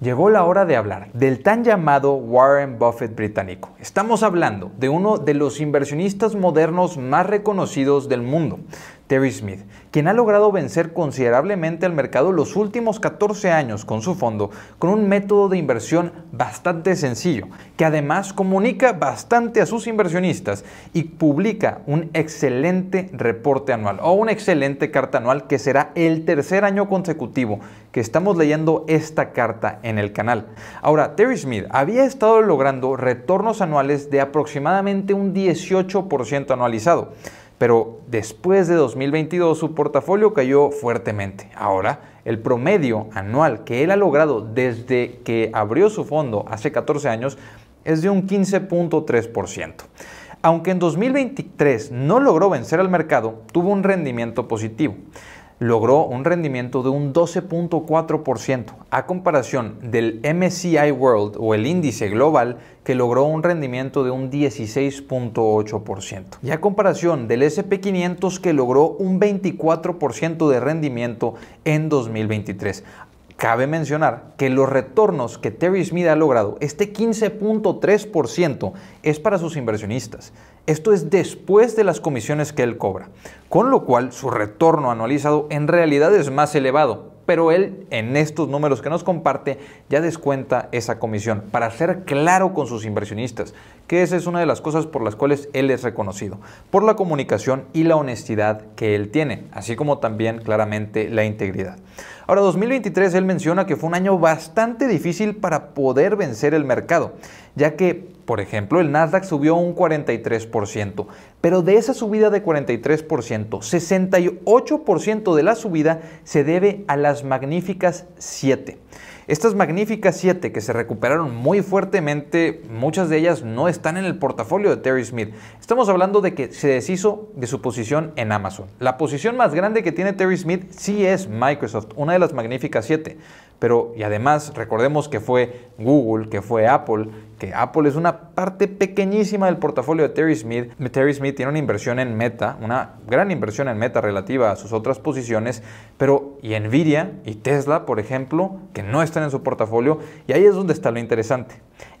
Llegó la hora de hablar del tan llamado Warren Buffett británico. Estamos hablando de uno de los inversionistas modernos más reconocidos del mundo. Terry Smith, quien ha logrado vencer considerablemente al mercado los últimos 14 años con su fondo, con un método de inversión bastante sencillo, que además comunica bastante a sus inversionistas y publica un excelente reporte anual o una excelente carta anual que será el tercer año consecutivo que estamos leyendo esta carta en el canal. Ahora, Terry Smith había estado logrando retornos anuales de aproximadamente un 18% anualizado pero después de 2022 su portafolio cayó fuertemente. Ahora, el promedio anual que él ha logrado desde que abrió su fondo hace 14 años es de un 15.3%. Aunque en 2023 no logró vencer al mercado, tuvo un rendimiento positivo logró un rendimiento de un 12.4%, a comparación del MCI World o el índice global que logró un rendimiento de un 16.8%. Y a comparación del SP500 que logró un 24% de rendimiento en 2023. Cabe mencionar que los retornos que Terry Smith ha logrado, este 15.3%, es para sus inversionistas. Esto es después de las comisiones que él cobra, con lo cual su retorno anualizado en realidad es más elevado, pero él en estos números que nos comparte ya descuenta esa comisión para ser claro con sus inversionistas, que esa es una de las cosas por las cuales él es reconocido, por la comunicación y la honestidad que él tiene, así como también claramente la integridad. Ahora, 2023 él menciona que fue un año bastante difícil para poder vencer el mercado, ya que, por ejemplo, el Nasdaq subió un 43%, pero de esa subida de 43%, 68% de la subida se debe a las magníficas 7. Estas magníficas siete que se recuperaron muy fuertemente, muchas de ellas no están en el portafolio de Terry Smith. Estamos hablando de que se deshizo de su posición en Amazon. La posición más grande que tiene Terry Smith sí es Microsoft, una de las magníficas siete. Pero, y además, recordemos que fue Google, que fue Apple, que Apple es una parte pequeñísima del portafolio de Terry Smith. Terry Smith tiene una inversión en Meta, una gran inversión en Meta relativa a sus otras posiciones, pero y Nvidia y Tesla, por ejemplo, que no están en su portafolio, y ahí es donde está lo interesante.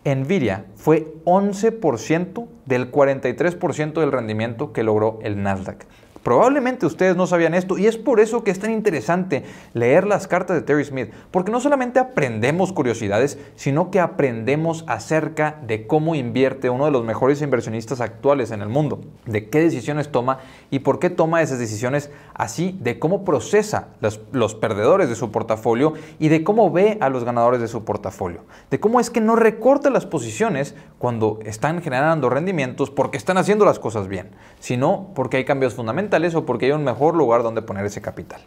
Nvidia fue 11% del 43% del rendimiento que logró el Nasdaq. Probablemente ustedes no sabían esto y es por eso que es tan interesante leer las cartas de Terry Smith, porque no solamente aprendemos curiosidades, sino que aprendemos acerca de cómo invierte uno de los mejores inversionistas actuales en el mundo, de qué decisiones toma y por qué toma esas decisiones, así de cómo procesa los, los perdedores de su portafolio y de cómo ve a los ganadores de su portafolio, de cómo es que no recorta las posiciones cuando están generando rendimientos porque están haciendo las cosas bien, sino porque hay cambios fundamentales o porque hay un mejor lugar donde poner ese capital.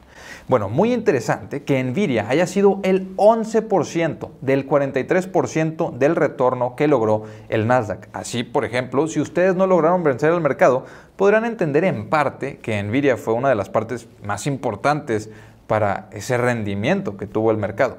Bueno, muy interesante que Nvidia haya sido el 11% del 43% del retorno que logró el Nasdaq. Así, por ejemplo, si ustedes no lograron vencer al mercado, podrán entender en parte que Nvidia fue una de las partes más importantes para ese rendimiento que tuvo el mercado.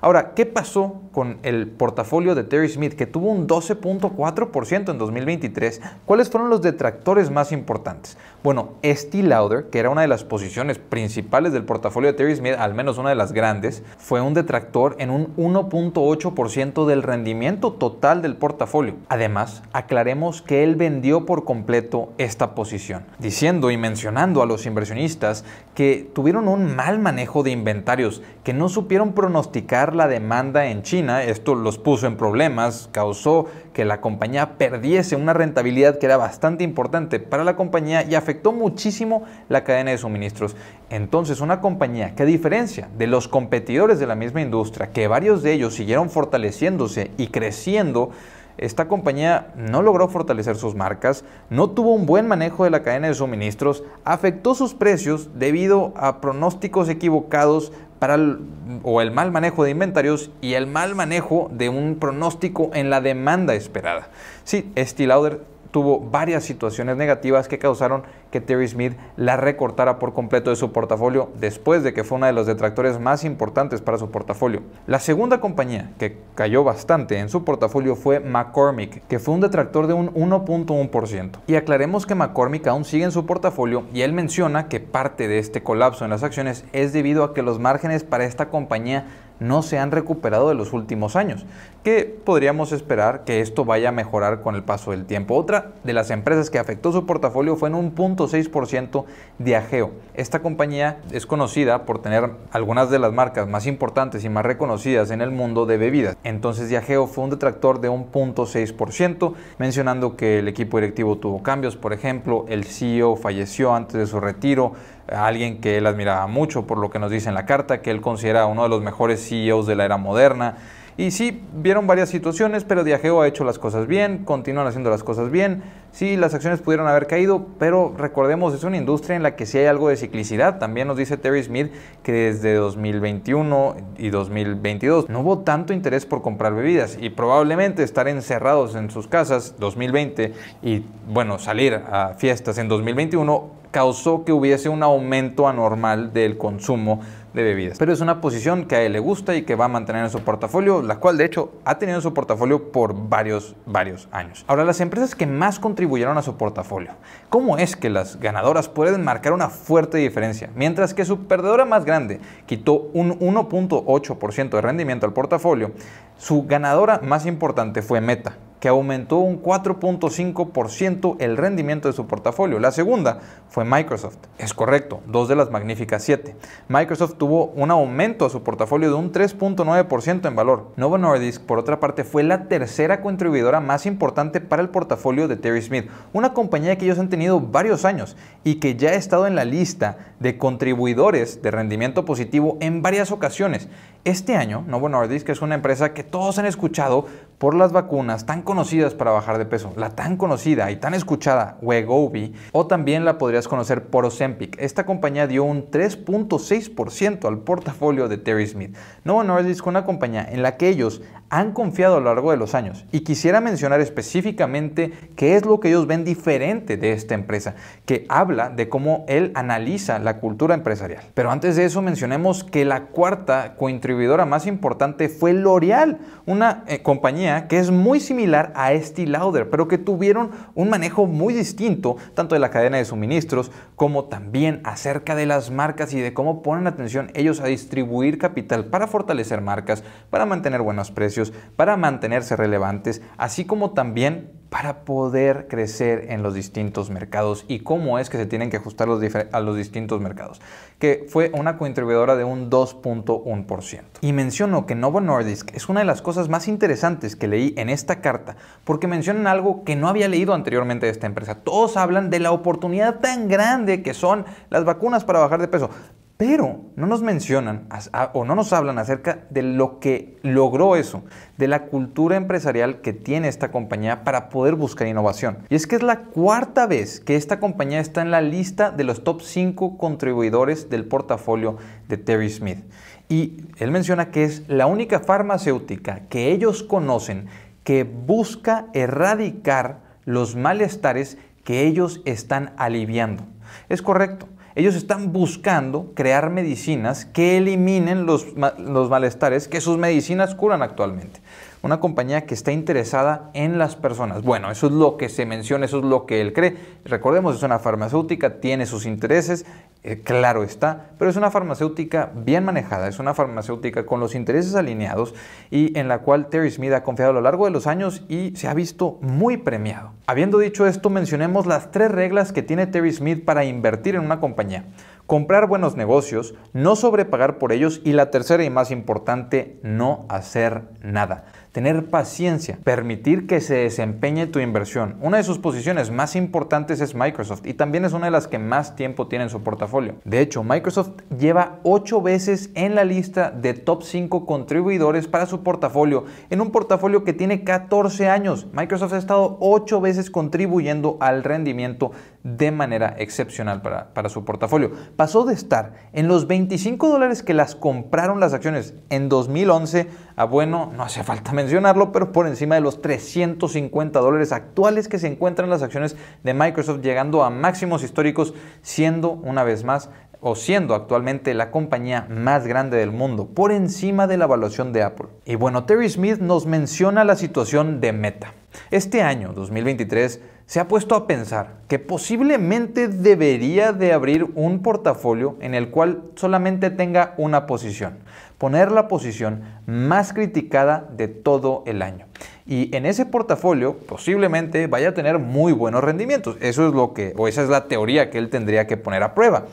Ahora, ¿qué pasó con el portafolio de Terry Smith que tuvo un 12.4% en 2023? ¿Cuáles fueron los detractores más importantes? Bueno, Estee Lauder, que era una de las posiciones principales del portafolio de Terry Smith, al menos una de las grandes, fue un detractor en un 1.8% del rendimiento total del portafolio. Además, aclaremos que él vendió por completo esta posición, diciendo y mencionando a los inversionistas que tuvieron un mal manejo de inventarios, que no supieron pronosticar la demanda en China, esto los puso en problemas, causó que la compañía perdiese una rentabilidad que era bastante importante para la compañía y afectó muchísimo la cadena de suministros. Entonces, una compañía que a diferencia de los competidores de la misma industria, que varios de ellos siguieron fortaleciéndose y creciendo, esta compañía no logró fortalecer sus marcas, no tuvo un buen manejo de la cadena de suministros, afectó sus precios debido a pronósticos equivocados para el, o el mal manejo de inventarios y el mal manejo de un pronóstico en la demanda esperada. Sí, Estee Lauder tuvo varias situaciones negativas que causaron que Terry Smith la recortara por completo de su portafolio después de que fue una de los detractores más importantes para su portafolio. La segunda compañía que cayó bastante en su portafolio fue McCormick, que fue un detractor de un 1.1%. Y aclaremos que McCormick aún sigue en su portafolio y él menciona que parte de este colapso en las acciones es debido a que los márgenes para esta compañía no se han recuperado de los últimos años, que podríamos esperar que esto vaya a mejorar con el paso del tiempo. Otra de las empresas que afectó su portafolio fue en un 0.6% de Ageo. Esta compañía es conocida por tener algunas de las marcas más importantes y más reconocidas en el mundo de bebidas. Entonces Diageo fue un detractor de un 0.6%, mencionando que el equipo directivo tuvo cambios, por ejemplo, el CEO falleció antes de su retiro, alguien que él admiraba mucho, por lo que nos dice en la carta, que él considera uno de los mejores CEOs de la era moderna y sí, vieron varias situaciones, pero Diageo ha hecho las cosas bien, continúan haciendo las cosas bien. Sí, las acciones pudieron haber caído, pero recordemos, es una industria en la que sí hay algo de ciclicidad. También nos dice Terry Smith que desde 2021 y 2022 no hubo tanto interés por comprar bebidas y probablemente estar encerrados en sus casas 2020 y, bueno, salir a fiestas en 2021 causó que hubiese un aumento anormal del consumo de bebidas. Pero es una posición que a él le gusta y que va a mantener en su portafolio, la cual de hecho ha tenido en su portafolio por varios, varios años. Ahora, las empresas que más contribuyeron a su portafolio, ¿cómo es que las ganadoras pueden marcar una fuerte diferencia? Mientras que su perdedora más grande quitó un 1.8% de rendimiento al portafolio, su ganadora más importante fue Meta, que aumentó un 4.5% el rendimiento de su portafolio. La segunda fue Microsoft. Es correcto, dos de las magníficas siete. Microsoft tuvo un aumento a su portafolio de un 3.9% en valor. Novo Nordisk, por otra parte, fue la tercera contribuidora más importante para el portafolio de Terry Smith, una compañía que ellos han tenido varios años y que ya ha estado en la lista de contribuidores de rendimiento positivo en varias ocasiones este año, Novo Nordisk es una empresa que todos han escuchado por las vacunas tan conocidas para bajar de peso, la tan conocida y tan escuchada Wegovy, o también la podrías conocer por Ozempic. Esta compañía dio un 3.6% al portafolio de Terry Smith. Novo Nordisk es una compañía en la que ellos han confiado a lo largo de los años y quisiera mencionar específicamente qué es lo que ellos ven diferente de esta empresa, que habla de cómo él analiza la cultura empresarial. Pero antes de eso mencionemos que la cuarta contribución distribuidora más importante fue L'Oreal, una eh, compañía que es muy similar a Estee Lauder, pero que tuvieron un manejo muy distinto tanto de la cadena de suministros como también acerca de las marcas y de cómo ponen atención ellos a distribuir capital para fortalecer marcas, para mantener buenos precios, para mantenerse relevantes, así como también para poder crecer en los distintos mercados y cómo es que se tienen que ajustar a los distintos mercados, que fue una contribuidora de un 2.1%. Y menciono que Novo Nordisk es una de las cosas más interesantes que leí en esta carta, porque mencionan algo que no había leído anteriormente de esta empresa. Todos hablan de la oportunidad tan grande que son las vacunas para bajar de peso, pero no nos mencionan o no nos hablan acerca de lo que logró eso, de la cultura empresarial que tiene esta compañía para poder buscar innovación. Y es que es la cuarta vez que esta compañía está en la lista de los top 5 contribuidores del portafolio de Terry Smith. Y él menciona que es la única farmacéutica que ellos conocen que busca erradicar los malestares que ellos están aliviando. Es correcto. Ellos están buscando crear medicinas que eliminen los, los malestares que sus medicinas curan actualmente una compañía que está interesada en las personas. Bueno, eso es lo que se menciona, eso es lo que él cree. Recordemos, es una farmacéutica, tiene sus intereses, eh, claro está, pero es una farmacéutica bien manejada, es una farmacéutica con los intereses alineados y en la cual Terry Smith ha confiado a lo largo de los años y se ha visto muy premiado. Habiendo dicho esto, mencionemos las tres reglas que tiene Terry Smith para invertir en una compañía comprar buenos negocios, no sobrepagar por ellos y la tercera y más importante, no hacer nada tener paciencia, permitir que se desempeñe tu inversión. Una de sus posiciones más importantes es Microsoft y también es una de las que más tiempo tiene en su portafolio. De hecho, Microsoft lleva ocho veces en la lista de top 5 contribuidores para su portafolio, en un portafolio que tiene 14 años. Microsoft ha estado ocho veces contribuyendo al rendimiento de manera excepcional para, para su portafolio. Pasó de estar en los 25 dólares que las compraron las acciones en 2011 a, bueno, no hace falta mencionarlo, pero por encima de los 350 dólares actuales que se encuentran las acciones de Microsoft, llegando a máximos históricos, siendo una vez más o siendo actualmente la compañía más grande del mundo, por encima de la evaluación de Apple. Y bueno, Terry Smith nos menciona la situación de Meta. Este año, 2023, se ha puesto a pensar que posiblemente debería de abrir un portafolio en el cual solamente tenga una posición, poner la posición más criticada de todo el año. Y en ese portafolio posiblemente vaya a tener muy buenos rendimientos. Eso es lo que, o esa es la teoría que él tendría que poner a prueba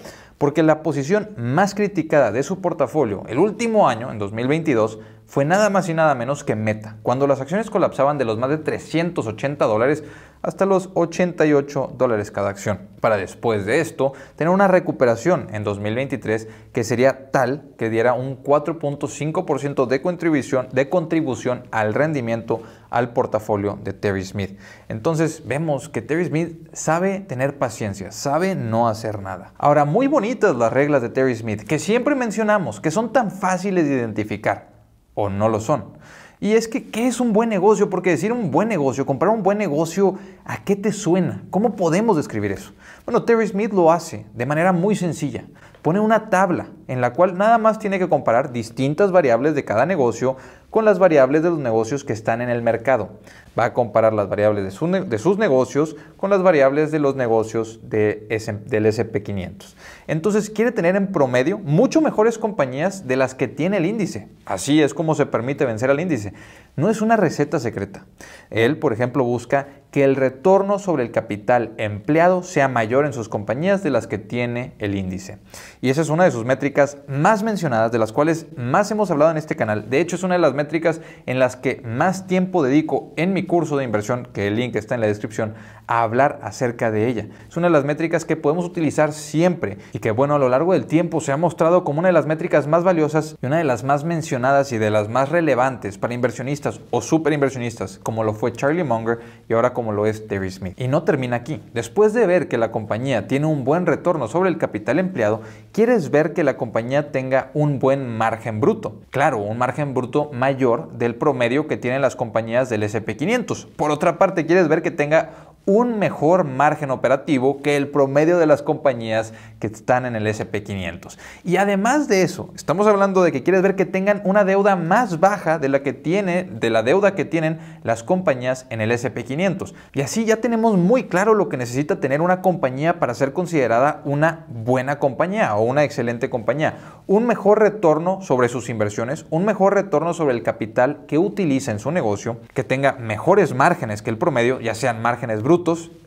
porque la posición más criticada de su portafolio el último año, en 2022, fue nada más y nada menos que Meta, cuando las acciones colapsaban de los más de 380 dólares hasta los 88 dólares cada acción, para después de esto tener una recuperación en 2023 que sería tal que diera un 4.5% de contribución, de contribución al rendimiento al portafolio de Terry Smith. Entonces vemos que Terry Smith sabe tener paciencia, sabe no hacer nada. Ahora, muy bonitas las reglas de Terry Smith, que siempre mencionamos, que son tan fáciles de identificar o no lo son. Y es que, ¿qué es un buen negocio? Porque decir un buen negocio, comprar un buen negocio, ¿a qué te suena? ¿Cómo podemos describir eso? Bueno, Terry Smith lo hace de manera muy sencilla. Pone una tabla en la cual nada más tiene que comparar distintas variables de cada negocio con las variables de los negocios que están en el mercado. Va a comparar las variables de, sus negocios con las variables de los negocios de del SP500. Entonces quiere tener en promedio mucho mejores compañías de las que tiene el índice. Así es como se permite vencer al índice. No es una receta secreta. Él, por ejemplo, busca que el retorno sobre el capital empleado sea mayor en sus compañías de las que tiene el índice. Y esa es una de sus métricas más mencionadas, de las cuales más hemos hablado en este canal. De hecho, es una de las métricas métricas en las que más tiempo dedico en mi curso de inversión, que el link está en la descripción, a hablar acerca de ella. Es una de las métricas que podemos utilizar siempre y que, bueno, a lo largo del tiempo se ha mostrado como una de las métricas más valiosas y una de las más mencionadas y de las más relevantes para inversionistas o superinversionistas, como lo fue Charlie Munger y ahora como lo es Terry Smith. Y no termina aquí. Después de ver que la compañía tiene un buen retorno sobre el capital empleado, quieres ver que la compañía tenga un buen margen bruto. Claro, un margen bruto mayor mayor del promedio que tienen las compañías del SP500. Por otra parte, quieres ver que tenga un mejor margen operativo que el promedio de las compañías que están en el SP500. Y además de eso, estamos hablando de que quieres ver que tengan una deuda más baja de la que tiene de la deuda que tienen las compañías en el SP500. Y así ya tenemos muy claro lo que necesita tener una compañía para ser considerada una buena compañía o una excelente compañía, un mejor retorno sobre sus inversiones, un mejor retorno sobre el capital que utiliza en su negocio, que tenga mejores márgenes que el promedio, ya sean márgenes brutos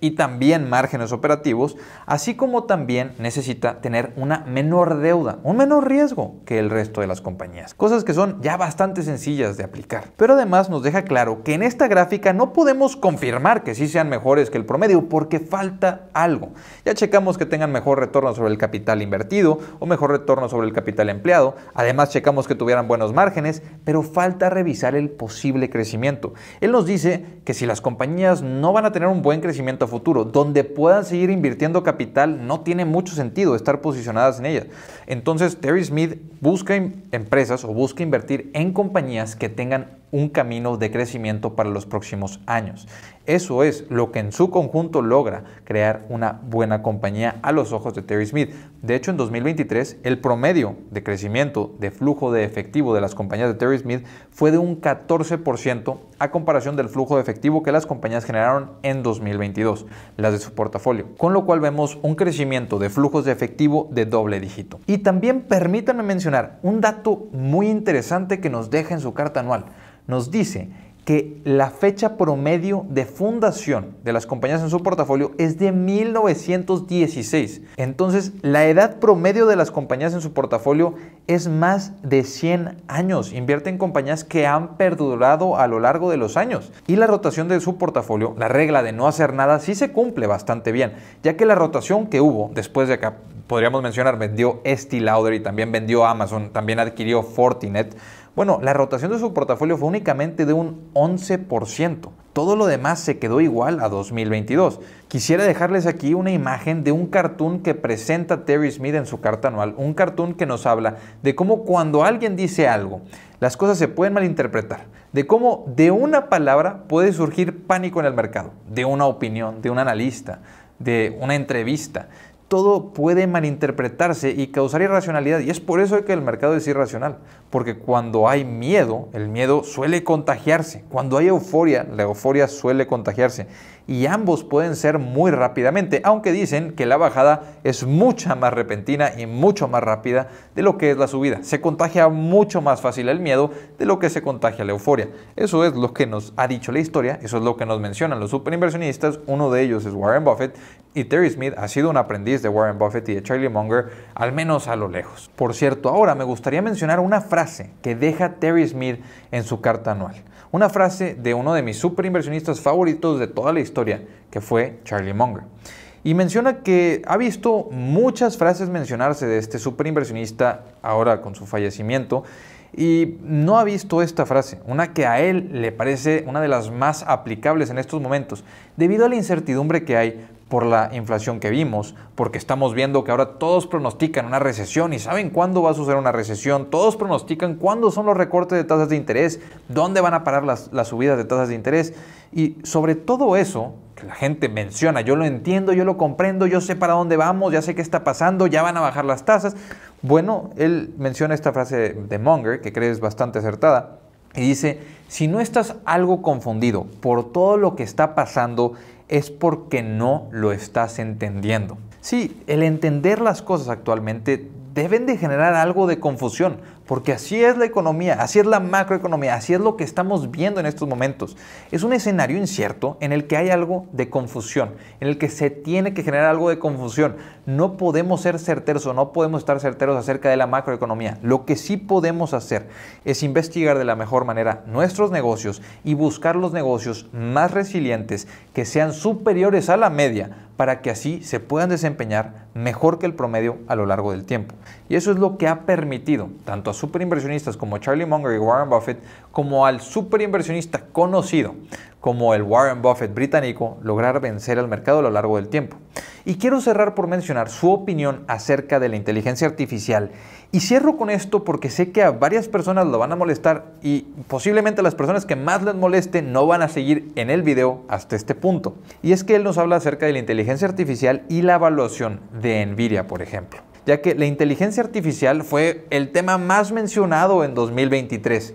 y también márgenes operativos, así como también necesita tener una menor deuda, un menor riesgo que el resto de las compañías. Cosas que son ya bastante sencillas de aplicar. Pero además nos deja claro que en esta gráfica no podemos confirmar que sí sean mejores que el promedio porque falta algo. Ya checamos que tengan mejor retorno sobre el capital invertido o mejor retorno sobre el capital empleado. Además checamos que tuvieran buenos márgenes, pero falta revisar el posible crecimiento. Él nos dice que si las compañías no van a tener un buen en crecimiento a futuro. Donde puedan seguir invirtiendo capital, no tiene mucho sentido estar posicionadas en ellas. Entonces, Terry Smith busca em-, empresas o busca invertir en compañías que tengan un camino de crecimiento para los próximos años. Eso es lo que en su conjunto logra crear una buena compañía a los ojos de Terry Smith. De hecho, en 2023, el promedio de crecimiento de flujo de efectivo de las compañías de Terry Smith fue de un 14% a comparación del flujo de efectivo que las compañías generaron en 2022, las de su portafolio. Con lo cual vemos un crecimiento de flujos de efectivo de doble dígito. Y también permítanme mencionar un dato muy interesante que nos deja en su carta anual nos dice que la fecha promedio de fundación de las compañías en su portafolio es de 1916. Entonces, la edad promedio de las compañías en su portafolio es más de 100 años. Invierte en compañías que han perdurado a lo largo de los años. Y la rotación de su portafolio, la regla de no hacer nada, sí se cumple bastante bien, ya que la rotación que hubo después de acá, podríamos mencionar, vendió Estee Lauder y también vendió Amazon, también adquirió Fortinet, bueno, la rotación de su portafolio fue únicamente de un 11%. Todo lo demás se quedó igual a 2022. Quisiera dejarles aquí una imagen de un cartoon que presenta Terry Smith en su carta anual, un cartoon que nos habla de cómo cuando alguien dice algo, las cosas se pueden malinterpretar, de cómo de una palabra puede surgir pánico en el mercado, de una opinión, de un analista, de una entrevista todo puede malinterpretarse y causar irracionalidad. Y es por eso que el mercado es irracional, porque cuando hay miedo, el miedo suele contagiarse. Cuando hay euforia, la euforia suele contagiarse. Y ambos pueden ser muy rápidamente, aunque dicen que la bajada es mucha más repentina y mucho más rápida de lo que es la subida. Se contagia mucho más fácil el miedo de lo que se contagia la euforia. Eso es lo que nos ha dicho la historia, eso es lo que nos mencionan los superinversionistas. Uno de ellos es Warren Buffett, y Terry Smith ha sido un aprendiz de Warren Buffett y de Charlie Munger, al menos a lo lejos. Por cierto, ahora me gustaría mencionar una frase que deja Terry Smith en su carta anual. Una frase de uno de mis superinversionistas favoritos de toda la historia, que fue Charlie Munger. Y menciona que ha visto muchas frases mencionarse de este superinversionista ahora con su fallecimiento y no ha visto esta frase, una que a él le parece una de las más aplicables en estos momentos, debido a la incertidumbre que hay por la inflación que vimos, porque estamos viendo que ahora todos pronostican una recesión y saben cuándo va a suceder una recesión, todos pronostican cuándo son los recortes de tasas de interés, dónde van a parar las, las subidas de tasas de interés y sobre todo eso que la gente menciona, yo lo entiendo, yo lo comprendo, yo sé para dónde vamos, ya sé qué está pasando, ya van a bajar las tasas, bueno, él menciona esta frase de Monger, que es bastante acertada, y dice, si no estás algo confundido por todo lo que está pasando, es porque no lo estás entendiendo. Sí, el entender las cosas actualmente deben de generar algo de confusión, porque así es la economía, así es la macroeconomía, así es lo que estamos viendo en estos momentos. Es un escenario incierto en el que hay algo de confusión, en el que se tiene que generar algo de confusión. No podemos ser certeros o no podemos estar certeros acerca de la macroeconomía. Lo que sí podemos hacer es investigar de la mejor manera nuestros negocios y buscar los negocios más resilientes que sean superiores a la media para que así se puedan desempeñar mejor que el promedio a lo largo del tiempo. Y eso es lo que ha permitido tanto a superinversionistas como Charlie Munger y Warren Buffett, como al superinversionista conocido como el Warren Buffett británico, lograr vencer al mercado a lo largo del tiempo. Y quiero cerrar por mencionar su opinión acerca de la inteligencia artificial. Y cierro con esto porque sé que a varias personas lo van a molestar y posiblemente las personas que más les moleste no van a seguir en el video hasta este punto. Y es que él nos habla acerca de la inteligencia artificial y la evaluación de Nvidia, por ejemplo ya que la inteligencia artificial fue el tema más mencionado en 2023.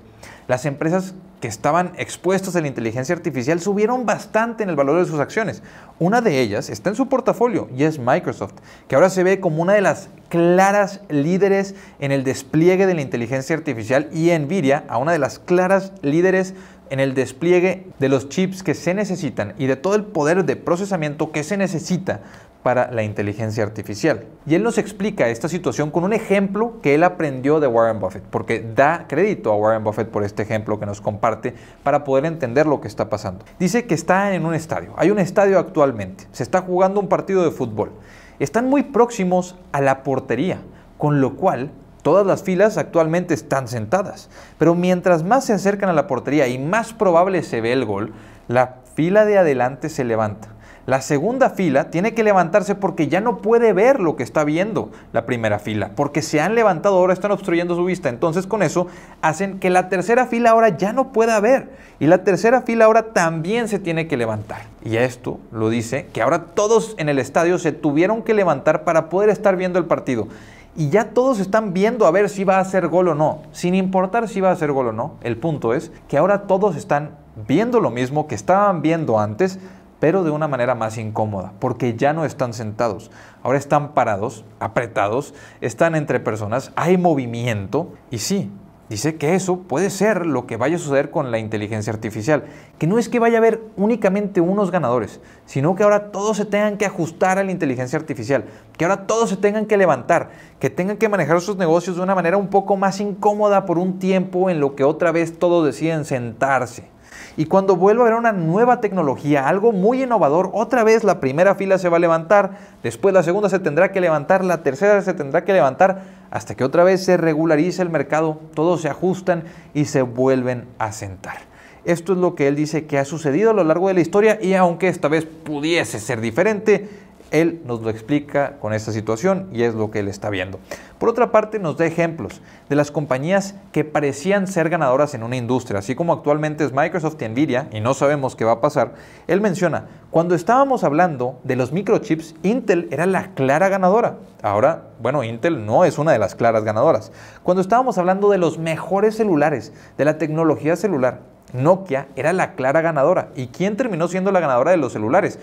Las empresas que estaban expuestos a la inteligencia artificial subieron bastante en el valor de sus acciones. Una de ellas está en su portafolio y es Microsoft, que ahora se ve como una de las claras líderes en el despliegue de la inteligencia artificial y Nvidia a una de las claras líderes en el despliegue de los chips que se necesitan y de todo el poder de procesamiento que se necesita para la inteligencia artificial. Y él nos explica esta situación con un ejemplo que él aprendió de Warren Buffett, porque da crédito a Warren Buffett por este ejemplo que nos comparte para poder entender lo que está pasando. Dice que está en un estadio, hay un estadio actualmente, se está jugando un partido de fútbol, están muy próximos a la portería, con lo cual Todas las filas actualmente están sentadas, pero mientras más se acercan a la portería y más probable se ve el gol, la fila de adelante se levanta. La segunda fila tiene que levantarse porque ya no puede ver lo que está viendo la primera fila, porque se han levantado ahora, están obstruyendo su vista. Entonces con eso hacen que la tercera fila ahora ya no pueda ver y la tercera fila ahora también se tiene que levantar. Y esto lo dice que ahora todos en el estadio se tuvieron que levantar para poder estar viendo el partido y ya todos están viendo a ver si va a hacer gol o no, sin importar si va a hacer gol o no. El punto es que ahora todos están viendo lo mismo que estaban viendo antes, pero de una manera más incómoda, porque ya no están sentados, ahora están parados, apretados, están entre personas, hay movimiento y sí, Dice que eso puede ser lo que vaya a suceder con la inteligencia artificial, que no es que vaya a haber únicamente unos ganadores, sino que ahora todos se tengan que ajustar a la inteligencia artificial, que ahora todos se tengan que levantar, que tengan que manejar sus negocios de una manera un poco más incómoda por un tiempo en lo que otra vez todos deciden sentarse. Y cuando vuelva a haber una nueva tecnología, algo muy innovador, otra vez la primera fila se va a levantar, después la segunda se tendrá que levantar, la tercera se tendrá que levantar, hasta que otra vez se regularice el mercado, todos se ajustan y se vuelven a sentar. Esto es lo que él dice que ha sucedido a lo largo de la historia y aunque esta vez pudiese ser diferente, él nos lo explica con esta situación y es lo que él está viendo. Por otra parte, nos da ejemplos de las compañías que parecían ser ganadoras en una industria, así como actualmente es Microsoft y Nvidia, y no sabemos qué va a pasar. Él menciona, cuando estábamos hablando de los microchips, Intel era la clara ganadora. Ahora, bueno, Intel no es una de las claras ganadoras. Cuando estábamos hablando de los mejores celulares, de la tecnología celular, Nokia era la clara ganadora. ¿Y quién terminó siendo la ganadora de los celulares?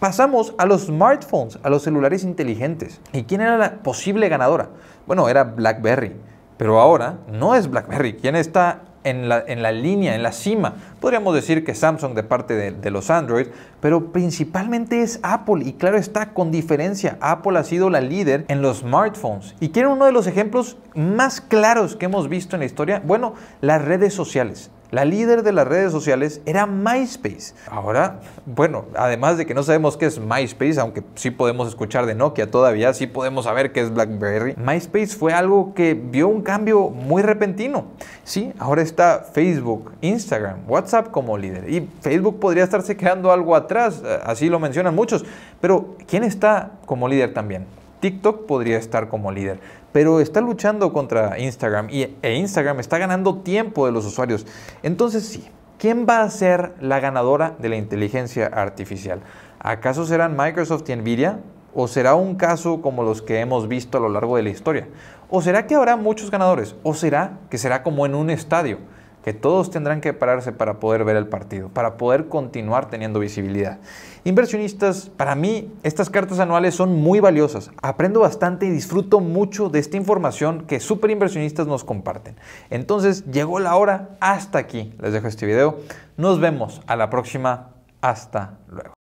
Pasamos a los smartphones, a los celulares inteligentes. ¿Y quién era la posible ganadora? Bueno, era BlackBerry. Pero ahora no es BlackBerry. ¿Quién está en la, línea, en la cima. Podríamos decir que Samsung de parte de, los Android, pero principalmente es Apple y claro está, con diferencia, Apple ha sido la líder en los smartphones. ¿Y es uno de los ejemplos más claros que hemos visto en la historia? Bueno, las redes sociales. La líder de las redes sociales era MySpace. Ahora, bueno, además de que no sabemos qué es MySpace, aunque sí podemos escuchar de Nokia todavía, sí podemos saber qué es BlackBerry, MySpace fue algo que vio un cambio muy repentino. Sí, ahora está Facebook, Instagram, WhatsApp como líder. Y Facebook podría estarse quedando algo atrás, eh, así lo mencionan muchos. Pero, ¿quién está como líder también? TikTok podría estar como líder, pero está luchando contra Instagram y, e Instagram está ganando tiempo de los usuarios. Entonces sí, ¿quién va a ser la ganadora de la inteligencia artificial? ¿Acaso serán Microsoft y Nvidia? ¿O será un caso como los que hemos visto a lo largo de la historia? ¿O será que habrá muchos ganadores? ¿O será que será como en un estadio? que todos tendrán que pararse para poder ver el partido, para poder continuar teniendo visibilidad. Inversionistas, para mí estas cartas anuales son muy valiosas. Aprendo bastante y disfruto mucho de esta información que superinversionistas nos comparten. Entonces llegó la hora, hasta aquí les dejo este video. Nos vemos a la próxima, hasta luego.